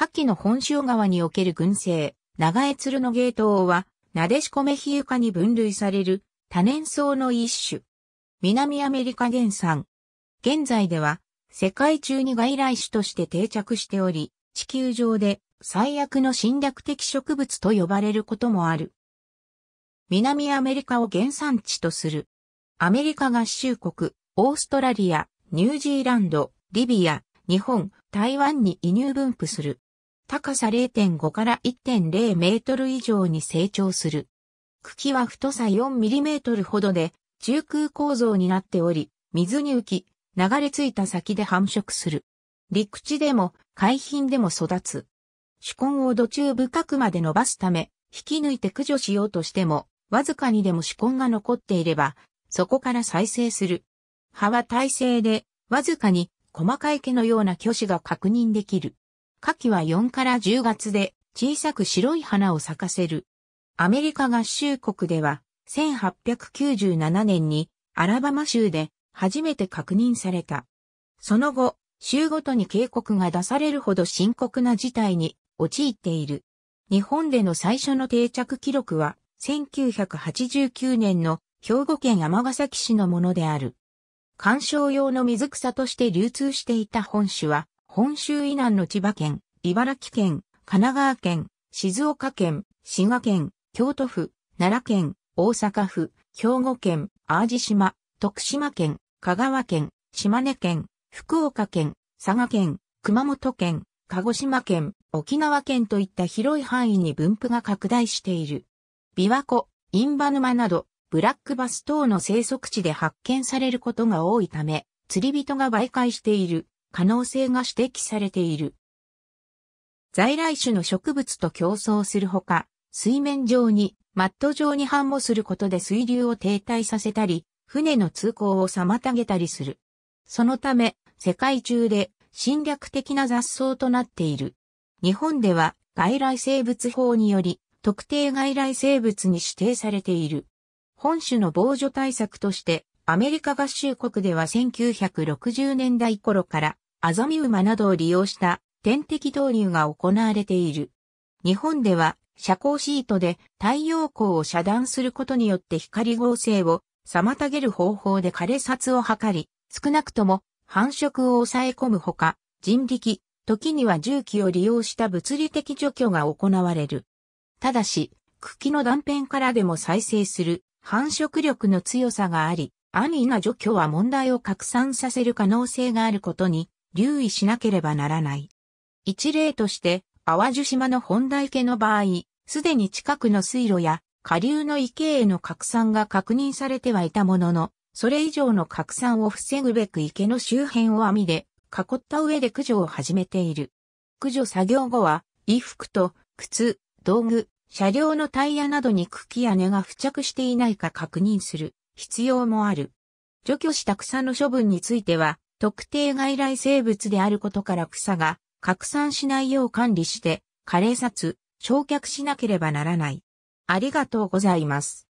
下記の本州川における群生、長江鶴のゲート王は、なでしこメヒゆカに分類される多年草の一種。南アメリカ原産。現在では、世界中に外来種として定着しており、地球上で最悪の侵略的植物と呼ばれることもある。南アメリカを原産地とする。アメリカ合衆国、オーストラリア、ニュージーランド、リビア、日本、台湾に移入分布する。高さ0.5から1.0メートル以上に成長する。茎は太さ4ミリメートルほどで、中空構造になっており、水に浮き、流れ着いた先で繁殖する。陸地でも海浜でも育つ。主根を土中深くまで伸ばすため、引き抜いて駆除しようとしても、わずかにでも主根が残っていれば、そこから再生する。葉は耐性で、わずかに細かい毛のような巨子が確認できる。夏季は4から10月で小さく白い花を咲かせる。アメリカ合衆国では1897年にアラバマ州で初めて確認された。その後、州ごとに警告が出されるほど深刻な事態に陥っている。日本での最初の定着記録は1989年の兵庫県尼崎市のものである。観賞用の水草として流通していた本種は本州以南の千葉県、茨城県、神奈川県、静岡県、滋賀県、京都府、奈良県、大阪府、兵庫県、淡路島、徳島県、香川県、島根県、福岡県、佐賀県、熊本県、鹿児島県、沖縄県といった広い範囲に分布が拡大している。琵琶湖、印旛沼など、ブラックバス等の生息地で発見されることが多いため、釣り人が媒介している可能性が指摘されている。在来種の植物と競争するほか、水面上に、マット状に反もすることで水流を停滞させたり、船の通行を妨げたりする。そのため、世界中で侵略的な雑草となっている。日本では外来生物法により、特定外来生物に指定されている。本種の防除対策として、アメリカ合衆国では1960年代頃からアザミウマなどを利用した点滴導入が行われている。日本では遮光シートで太陽光を遮断することによって光合成を妨げる方法で枯れ殺を図り、少なくとも繁殖を抑え込むほか、人力、時には重機を利用した物理的除去が行われる。ただし、茎の断片からでも再生する繁殖力の強さがあり、安易な除去は問題を拡散させる可能性があることに留意しなければならない。一例として、淡路島の本田池の場合、すでに近くの水路や下流の池への拡散が確認されてはいたものの、それ以上の拡散を防ぐべく池の周辺を網で囲った上で駆除を始めている。駆除作業後は、衣服と靴、道具、車両のタイヤなどに茎や根が付着していないか確認する必要もある。除去した草の処分については、特定外来生物であることから草が拡散しないよう管理して、枯れ札、焼却しなければならない。ありがとうございます。